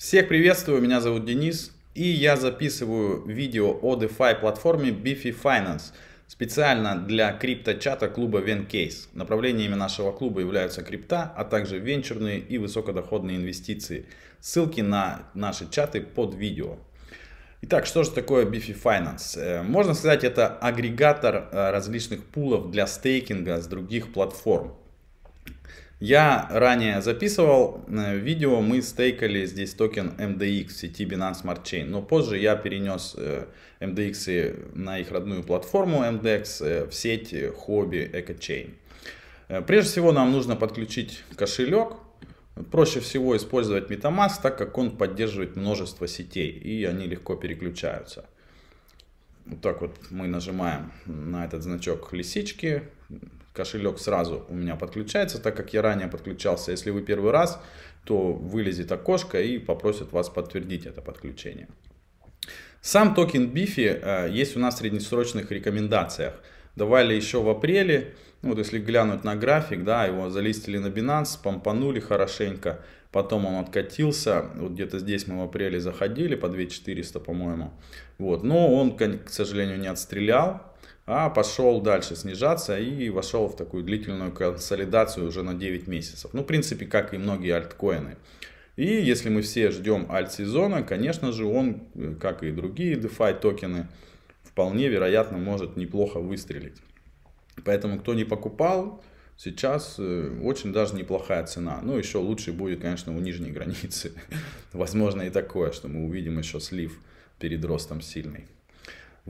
Всех приветствую, меня зовут Денис, и я записываю видео о DeFi платформе Bifi Finance специально для крипто-чата клуба Венкейс. Направлениями нашего клуба являются крипта, а также венчурные и высокодоходные инвестиции. Ссылки на наши чаты под видео. Итак, что же такое Bifi Finance? Э, можно сказать, это агрегатор э, различных пулов для стейкинга с других платформ. Я ранее записывал э, видео, мы стейкали здесь токен MDX в сети Binance Smart Chain, но позже я перенес э, MDX на их родную платформу MDX э, в сеть Hobby Chain. Прежде всего нам нужно подключить кошелек, Проще всего использовать MetaMask, так как он поддерживает множество сетей и они легко переключаются. Вот так вот мы нажимаем на этот значок лисички, кошелек сразу у меня подключается, так как я ранее подключался. Если вы первый раз, то вылезет окошко и попросят вас подтвердить это подключение. Сам токен Бифи э, есть у нас в среднесрочных рекомендациях. Давали еще в апреле, ну, вот если глянуть на график, да, его залистили на Binance, помпанули хорошенько, потом он откатился, вот где-то здесь мы в апреле заходили по 2400, по-моему, вот, но он, к сожалению, не отстрелял, а пошел дальше снижаться и вошел в такую длительную консолидацию уже на 9 месяцев. Ну, в принципе, как и многие альткоины. И если мы все ждем альт-сезона, конечно же, он, как и другие DeFi токены, вполне вероятно может неплохо выстрелить. Поэтому, кто не покупал, сейчас э, очень даже неплохая цена. Ну, еще лучше будет, конечно, у нижней границы. Возможно и такое, что мы увидим еще слив перед ростом сильный.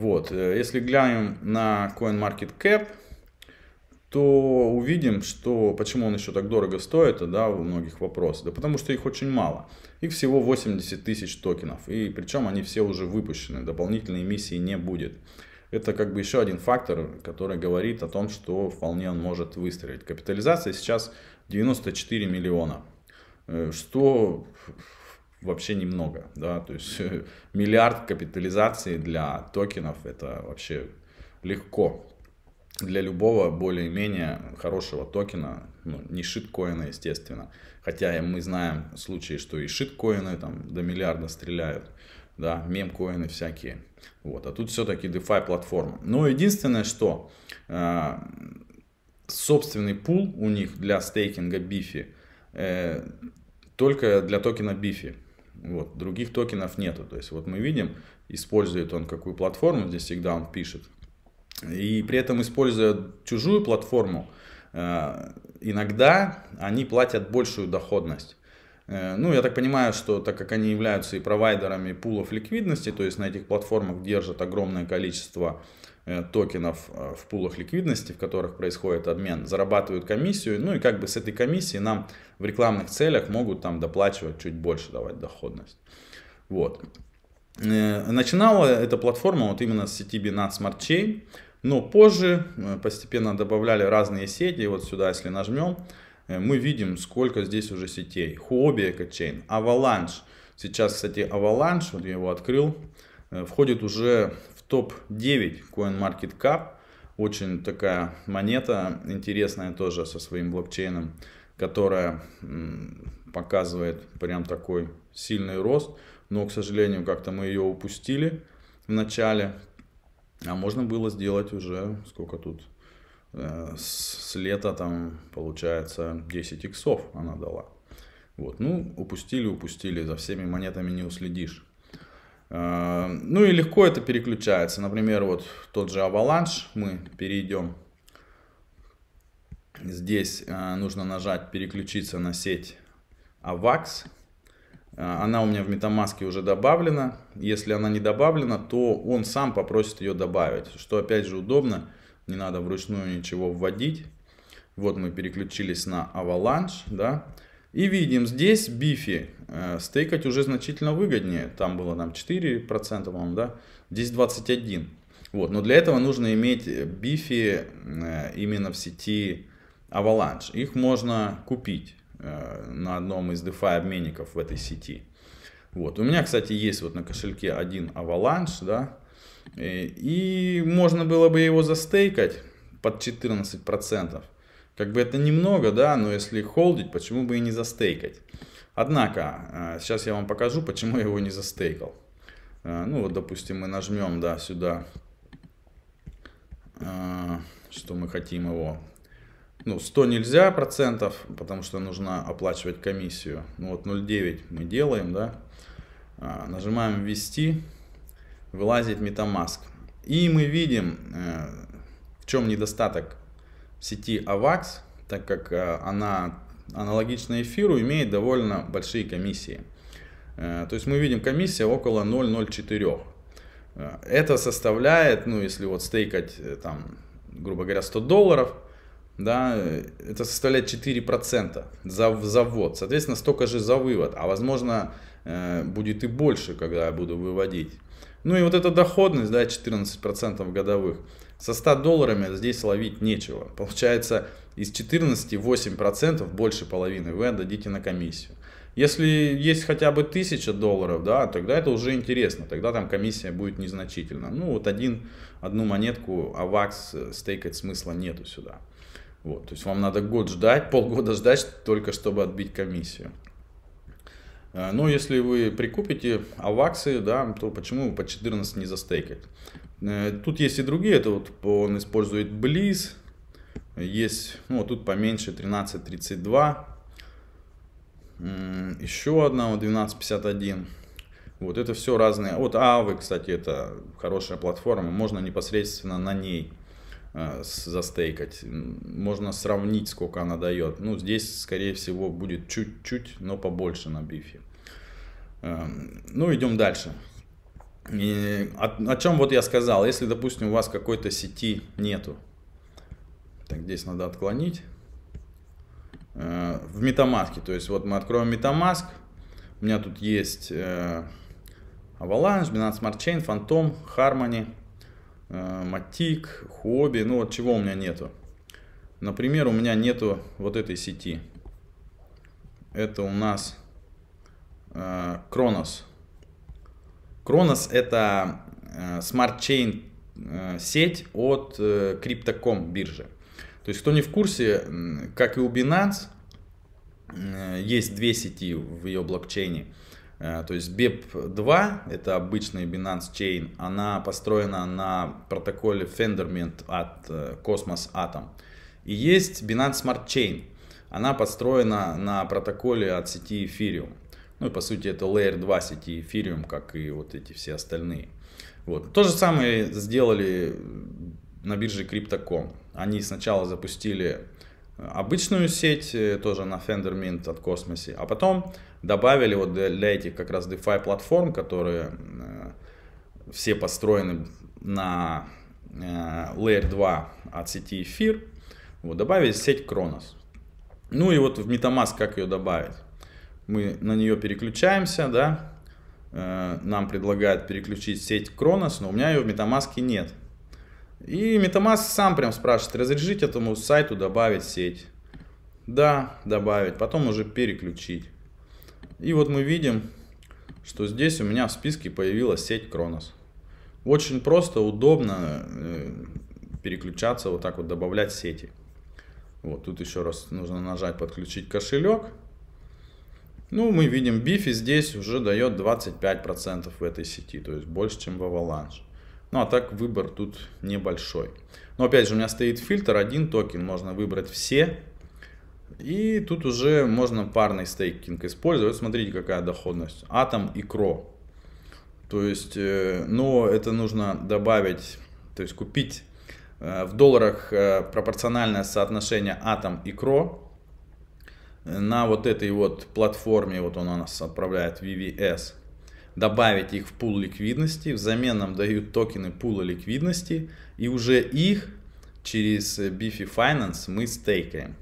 Вот. Э, если глянем на CoinMarketCap, то увидим, что почему он еще так дорого стоит, а, да, у многих вопрос. Да потому что их очень мало. Их всего 80 тысяч токенов. И причем они все уже выпущены. Дополнительной эмиссии не будет. Это как бы еще один фактор, который говорит о том, что вполне он может выстрелить. Капитализация сейчас 94 миллиона. Э, что вообще немного, да, то есть миллиард капитализации для токенов это вообще легко. Для любого более-менее хорошего токена, ну, не шиткоина, естественно, хотя мы знаем случаи, что и шиткоины там до миллиарда стреляют, да, мемкоины всякие, вот, а тут все-таки DeFi платформа. Но единственное, что э, собственный пул у них для стейкинга бифи э, только для токена бифи, вот, других токенов нету. То есть вот мы видим, использует он какую платформу, здесь всегда он пишет. И при этом используя чужую платформу, э, иногда они платят большую доходность. Э, ну, я так понимаю, что так как они являются и провайдерами пулов ликвидности, то есть на этих платформах держат огромное количество э, Э, токенов э, в пулах ликвидности, в которых происходит обмен, зарабатывают комиссию, ну и как бы с этой комиссией нам в рекламных целях могут там доплачивать чуть больше, давать доходность. Вот. Э, начинала эта платформа вот именно с сети Binance Smart Chain, но позже постепенно добавляли разные сети, вот сюда если нажмем, мы видим, сколько здесь уже сетей. Huobi EcoChain, Avalanche. Сейчас, кстати, Avalanche, вот я его открыл, входит уже топ-9 CoinMarketCap. Очень такая монета интересная тоже со своим блокчейном, которая показывает прям такой сильный рост. Но, к сожалению, как-то мы ее упустили в начале. А можно было сделать уже, сколько тут, э, с лета там получается 10 иксов она дала. Вот, ну, упустили, упустили, за всеми монетами не уследишь. Э, ну и легко это переключается. Например, вот тот же Avalanche мы перейдем. Здесь э, нужно нажать переключиться на сеть AVAX. Э, она у меня в MetaMask уже добавлена. Если она не добавлена, то он сам попросит ее добавить. Что опять же удобно, не надо вручную ничего вводить. Вот мы переключились на Avalanche, да. И видим здесь бифи. Э, стейкать уже значительно выгоднее. Там было нам 4%, по-моему, да? Здесь 21%. Вот. Но для этого нужно иметь э, бифи э, именно в сети Avalanche. Их можно купить на одном из DeFi обменников в этой сети. Вот. У меня, кстати, есть вот на кошельке один Avalanche, да, и можно было бы его застейкать под 14%. Как бы это немного, да, но если холдить, почему бы и не застейкать? Однако, сейчас а, я вам покажу, почему я его не застейкал. А, ну вот, допустим, мы нажмем, да, сюда, а, что мы хотим его. Ну, 100 нельзя процентов, потому что нужно оплачивать комиссию. Ну вот 0,9 мы делаем, да. Нажимаем ввести, вылазит MetaMask. И мы видим, э, в чем недостаток сети AVAX, так как э, она аналогично эфиру, имеет довольно большие комиссии. Э, то есть мы видим комиссия около 0,04. Э, это составляет, ну если вот стейкать там, грубо говоря, 100 долларов, да, это составляет 4% за, за ввод. Соответственно, столько же за вывод, а возможно будет и больше, когда я буду выводить. Ну и вот эта доходность, да, 14% годовых. Со 100 долларами здесь ловить нечего. Получается, из 14 8% больше половины вы отдадите на комиссию. Если есть хотя бы 1000 долларов, да, тогда это уже интересно, тогда там комиссия будет незначительна. Ну вот один, одну монетку авакс э, стейкать смысла нету сюда. Вот, то есть вам надо год ждать, полгода ждать, только чтобы отбить комиссию. Э, но если вы прикупите аваксы, да, то почему по 14 не застейкать? Э, тут есть и другие, это вот он использует Близ, есть, ну вот тут поменьше 1332, еще одна вот 1251. Вот это все разные. Вот Авы, кстати, это хорошая платформа, можно непосредственно на ней э, застейкать. Можно сравнить, сколько она дает. Ну, здесь, скорее всего, будет чуть-чуть, но побольше на бифе. Эм, ну, идем дальше. И о, о чем вот я сказал, если, допустим, у вас какой-то сети нету, так здесь надо отклонить, э, в MetaMask, то есть вот мы откроем MetaMask, у меня тут есть э, Avalanche, Binance Smart Chain, Phantom, Harmony, э, Matic, Huobi, ну вот чего у меня нету. Например, у меня нету вот этой сети. Это у нас э, Kronos. Кронос это э, смарт-чейн э, сеть от э, Crypto.com биржи. То есть, кто не в курсе, как и у Binance, есть две сети в ее блокчейне. То есть BEP2, это обычный Binance Chain, она построена на протоколе Fenderment от Cosmos Atom. И есть Binance Smart Chain, она построена на протоколе от сети Ethereum. Ну и по сути это Layer 2 сети Ethereum, как и вот эти все остальные. Вот. То же самое сделали на бирже Crypto.com. Они сначала запустили э, обычную сеть, э, тоже на Fender Mint от Космосе, а потом добавили вот для этих как раз DeFi платформ, которые э, все построены на Layer 2 от сети Ethereum. вот, добавили сеть Kronos. Ну и вот в MetaMask как ее добавить? мы на нее переключаемся, да, э, нам предлагают переключить сеть Кронос, но у меня ее в MetaMask нет. И MetaMask сам прям спрашивает, разрешить этому сайту добавить сеть. Да, добавить, потом уже переключить. И вот мы видим, что здесь у меня в списке появилась сеть Кронос. Очень просто, удобно э, переключаться, вот так вот добавлять сети. Вот тут еще раз нужно нажать подключить кошелек. Ну, мы видим, Бифи здесь уже дает 25% в этой сети, то есть больше, чем в Avalanche. Ну, а так выбор тут небольшой. Но опять же, у меня стоит фильтр, один токен, можно выбрать все. И тут уже можно парный стейкинг использовать. Смотрите, какая доходность. Атом и Кро. То есть, э, но это нужно добавить, то есть купить э, в долларах э, пропорциональное соотношение атом и Кро на вот этой вот платформе, вот он у нас отправляет VVS, добавить их в пул ликвидности, взамен нам дают токены пула ликвидности, и уже их через Bifi Finance мы стейкаем.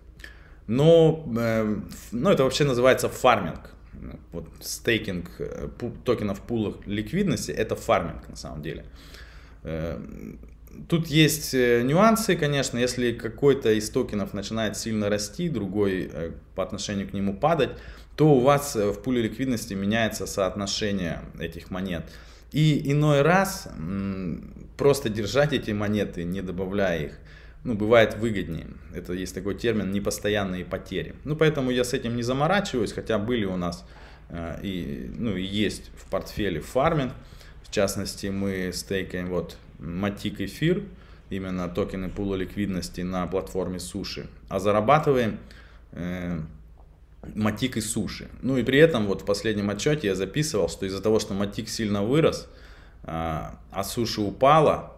Но, э, ну, это вообще называется фарминг. Вот стейкинг э, токенов пулах ликвидности это фарминг на самом деле. Э, Тут есть э, нюансы, конечно, если какой-то из токенов начинает сильно расти, другой э, по отношению к нему падать, то у вас э, в пуле ликвидности меняется соотношение этих монет. И иной раз просто держать эти монеты, не добавляя их, ну, бывает выгоднее. Это есть такой термин непостоянные потери. Ну, поэтому я с этим не заморачиваюсь, хотя были у нас и, ну, и есть в портфеле фарминг. В частности, мы стейкаем вот Matic эфир, именно токены пула ликвидности на платформе Суши, а зарабатываем э, Матик и Суши. Ну и при этом вот в последнем отчете я записывал, что из-за того, что Матик сильно вырос, э, а Суши упала,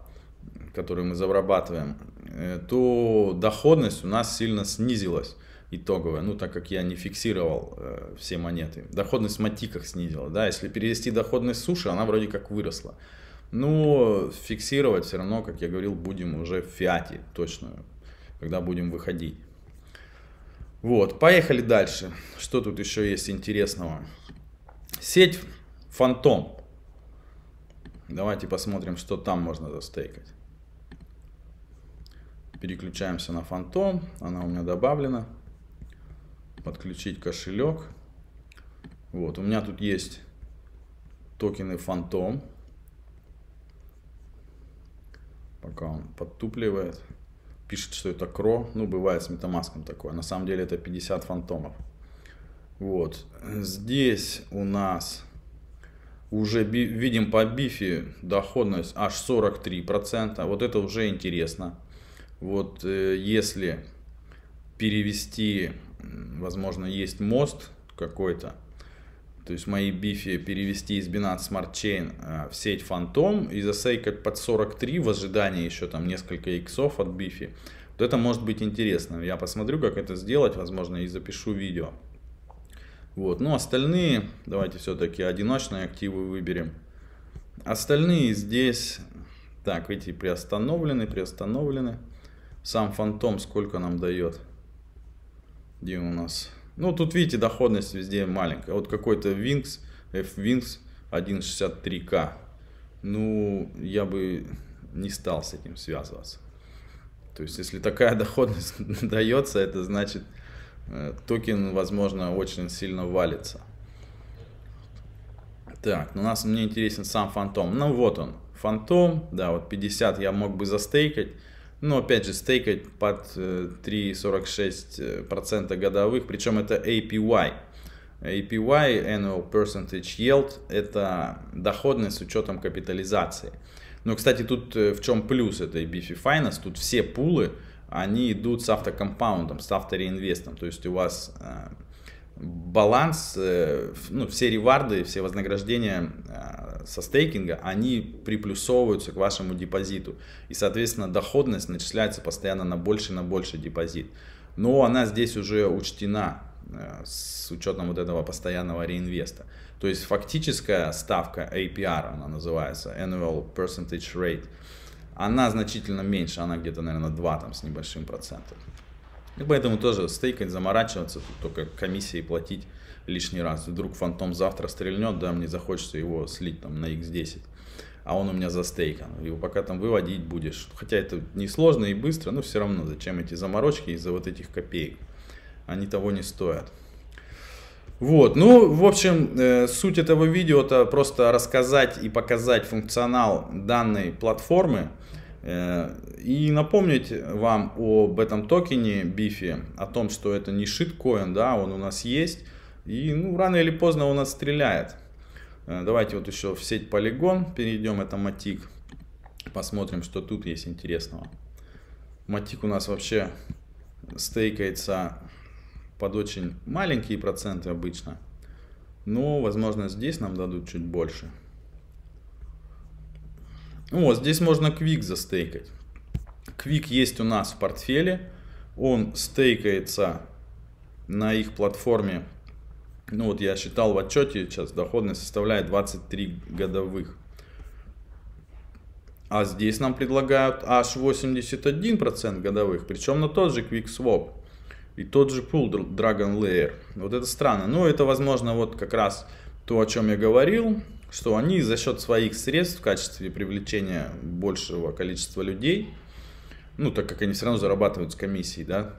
которую мы зарабатываем, э, то доходность у нас сильно снизилась итоговая, ну так как я не фиксировал э, все монеты. Доходность в матиках снизила, да, если перевести доходность суши, она вроде как выросла. Ну, фиксировать все равно, как я говорил, будем уже в фиате точно, когда будем выходить. Вот, поехали дальше. Что тут еще есть интересного? Сеть Фантом. Давайте посмотрим, что там можно застейкать. Переключаемся на Фантом. Она у меня добавлена. Подключить кошелек. Вот, у меня тут есть токены Фантом пока он подтупливает. Пишет, что это кро, ну бывает с метамаском такое, на самом деле это 50 фантомов. Вот, здесь у нас уже би, видим по бифе доходность аж 43%, вот это уже интересно. Вот э, если перевести, возможно, есть мост какой-то, то есть мои бифи перевести из Binance Smart Chain э, в сеть Phantom и засейкать под 43 в ожидании еще там несколько иксов от бифи, то это может быть интересно. Я посмотрю, как это сделать, возможно, и запишу видео. Вот, ну остальные, давайте все-таки одиночные активы выберем. Остальные здесь, так, эти приостановлены, приостановлены. Сам фантом сколько нам дает? Где у нас? Ну, тут видите, доходность везде маленькая. Вот какой-то Wings, F-Wings 1.63К. Ну, я бы не стал с этим связываться. То есть, если такая доходность дается, это значит, э, токен, возможно, очень сильно валится. Так, у ну, нас мне интересен сам фантом. Ну вот он, фантом, да, вот 50 я мог бы застейкать. Но опять же, стейкать под 3,46% э, э, годовых, причем это APY. APY, Annual Percentage Yield, это доходность с учетом капитализации. Но, кстати, тут э, в чем плюс этой BFI Finance, тут все пулы, они идут с автокомпаундом, с автореинвестом. То есть у вас баланс, э, ну, все реварды, все вознаграждения э, со стейкинга, они приплюсовываются к вашему депозиту. И, соответственно, доходность начисляется постоянно на больше и на больше депозит. Но она здесь уже учтена э, с учетом вот этого постоянного реинвеста. То есть фактическая ставка APR, она называется, Annual Percentage Rate, она значительно меньше, она где-то, наверное, 2 там, с небольшим процентом. И поэтому тоже стейкать, заморачиваться, тут только комиссии платить лишний раз. Вдруг фантом завтра стрельнет, да, мне захочется его слить там на x10 а он у меня застейкан. Его пока там выводить будешь. Хотя это несложно и быстро, но все равно зачем эти заморочки из-за вот этих копеек. Они того не стоят. Вот, ну, в общем, э, суть этого видео это просто рассказать и показать функционал данной платформы, Э, и напомнить вам об этом токене Бифи, о том, что это не шиткоин, да, он у нас есть. И ну, рано или поздно он нас стреляет. Э, давайте вот еще в сеть Polygon перейдем, это Матик. Посмотрим, что тут есть интересного. Матик у нас вообще стейкается под очень маленькие проценты обычно. Но, возможно, здесь нам дадут чуть больше. Вот здесь можно квик застейкать. Квик есть у нас в портфеле. Он стейкается на их платформе. Ну вот я считал в отчете, сейчас доходность составляет 23 годовых. А здесь нам предлагают аж 81% годовых, причем на тот же QuickSwap и тот же Pool Dragon Layer. Вот это странно. Но ну, это возможно вот как раз то, о чем я говорил что они за счет своих средств в качестве привлечения большего количества людей, ну, так как они все равно зарабатывают с комиссией, да,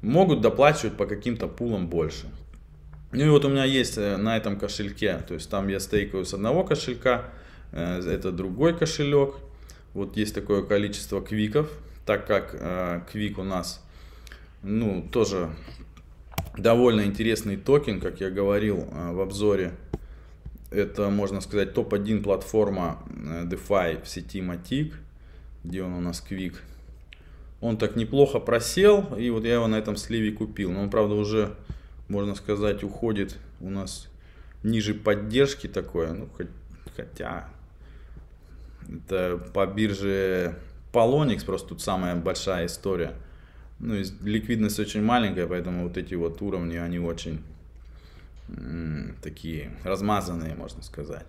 могут доплачивать по каким-то пулам больше. Ну и вот у меня есть э, на этом кошельке, то есть там я стейкаю с одного кошелька, э, это другой кошелек. Вот есть такое количество квиков, так как э, квик у нас, ну, тоже довольно интересный токен, как я говорил в обзоре это, можно сказать, топ-1 платформа э, DeFi в сети Matic, где он у нас Quick. Он так неплохо просел, и вот я его на этом сливе купил. Но он, правда, уже, можно сказать, уходит у нас ниже поддержки такое. Ну, хоть, хотя это по бирже Polonix просто тут самая большая история. Ну, ликвидность очень маленькая, поэтому вот эти вот уровни, они очень такие размазанные, можно сказать.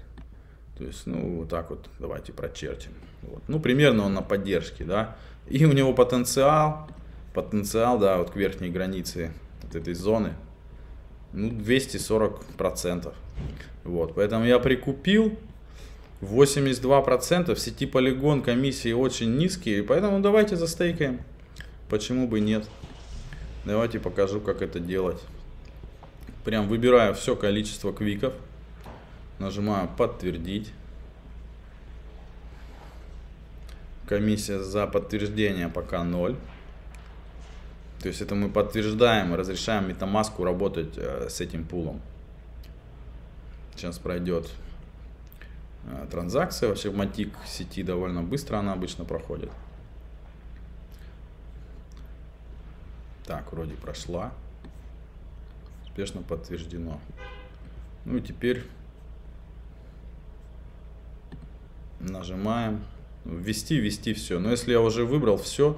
То есть, ну, вот так вот давайте прочертим. Вот. Ну, примерно он на поддержке, да. И у него потенциал, потенциал, да, вот к верхней границе вот этой зоны, ну, 240%. Вот, поэтому я прикупил 82%. В сети полигон комиссии очень низкие, поэтому давайте застейкаем. Почему бы нет? Давайте покажу, как это делать прям выбираю все количество квиков, нажимаю подтвердить. Комиссия за подтверждение пока 0. То есть это мы подтверждаем, разрешаем MetaMask работать э, с этим пулом. Сейчас пройдет э, транзакция. Вообще в Matic сети довольно быстро она обычно проходит. Так, вроде прошла успешно подтверждено. Ну и теперь нажимаем ввести, ввести все. Но если я уже выбрал все,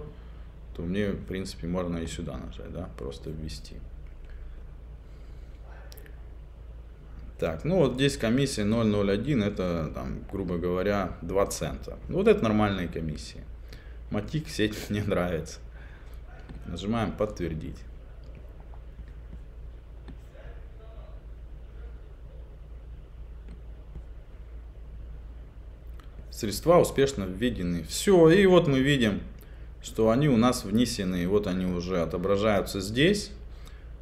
то мне, в принципе, можно и сюда нажать, да, просто ввести. Так, ну вот здесь комиссия 0,01, это, там, грубо говоря, 2 цента. Ну вот это нормальные комиссии. Матик сеть мне нравится. Нажимаем подтвердить. средства успешно введены. Все, и вот мы видим, что они у нас внесены, вот они уже отображаются здесь.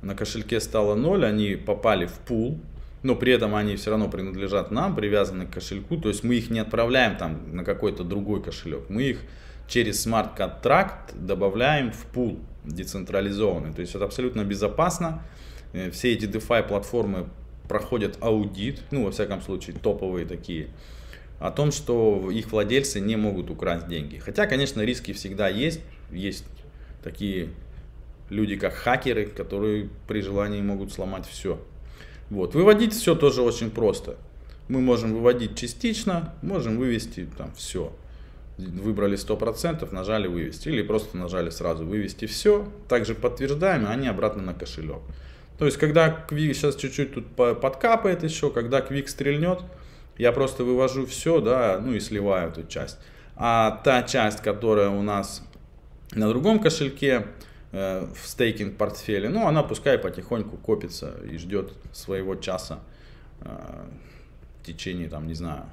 На кошельке стало 0, они попали в пул, но при этом они все равно принадлежат нам, привязаны к кошельку, то есть мы их не отправляем там на какой-то другой кошелек, мы их через смарт-контракт добавляем в пул децентрализованный, то есть это абсолютно безопасно, э, все эти DeFi платформы проходят аудит, ну во всяком случае топовые такие, о том, что их владельцы не могут украсть деньги. Хотя, конечно, риски всегда есть. Есть такие люди, как хакеры, которые при желании могут сломать все. Вот. Выводить все тоже очень просто. Мы можем выводить частично, можем вывести там все. Выбрали 100%, нажали вывести. Или просто нажали сразу вывести все. Также подтверждаем, а не обратно на кошелек. То есть, когда Квик сейчас чуть-чуть тут подкапает еще, когда Квик стрельнет – я просто вывожу все, да, ну и сливаю эту часть. А та часть, которая у нас на другом кошельке, э, в стейкинг портфеле, ну, она пускай потихоньку копится и ждет своего часа э, в течение, там, не знаю,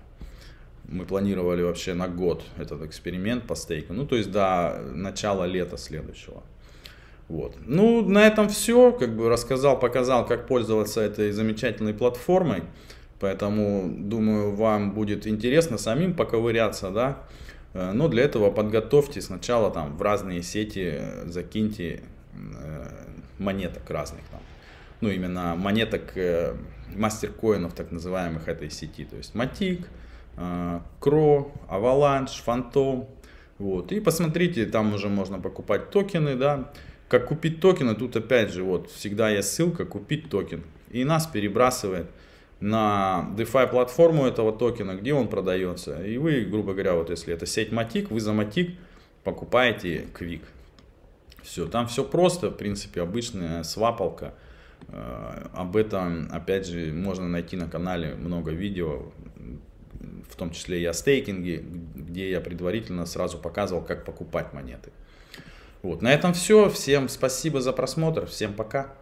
мы планировали вообще на год этот эксперимент по стейку. Ну, то есть до начала лета следующего. Вот. Ну, на этом все. Как бы рассказал, показал, как пользоваться этой замечательной платформой. Поэтому, думаю, вам будет интересно самим поковыряться, да. Э, но для этого подготовьте сначала там в разные сети, э, закиньте э, монеток разных там. Ну, именно монеток мастер-коинов так называемых этой сети. То есть Матик, Кро, Аваланш, Фантом. Вот. И посмотрите, там уже можно покупать токены, да. Как купить токены, тут опять же, вот, всегда есть ссылка «Купить токен». И нас перебрасывает на DeFi платформу этого токена, где он продается. И вы, грубо говоря, вот если это сеть Matic, вы за Matic покупаете Quick. Все, там все просто, в принципе, обычная свапалка. Э, об этом, опять же, можно найти на канале много видео, в том числе и о стейкинге, где я предварительно сразу показывал, как покупать монеты. Вот, на этом все. Всем спасибо за просмотр. Всем пока.